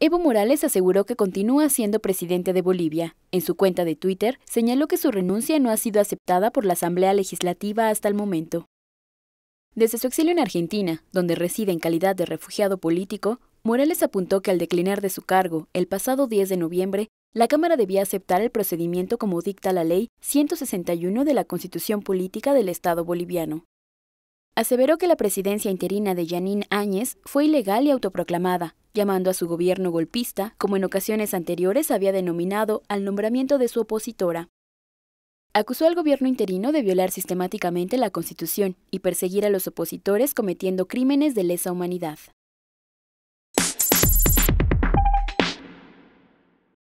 Evo Morales aseguró que continúa siendo presidente de Bolivia. En su cuenta de Twitter señaló que su renuncia no ha sido aceptada por la Asamblea Legislativa hasta el momento. Desde su exilio en Argentina, donde reside en calidad de refugiado político, Morales apuntó que al declinar de su cargo el pasado 10 de noviembre, la Cámara debía aceptar el procedimiento como dicta la Ley 161 de la Constitución Política del Estado Boliviano aseveró que la presidencia interina de Yanín Áñez fue ilegal y autoproclamada, llamando a su gobierno golpista, como en ocasiones anteriores había denominado al nombramiento de su opositora. Acusó al gobierno interino de violar sistemáticamente la Constitución y perseguir a los opositores cometiendo crímenes de lesa humanidad.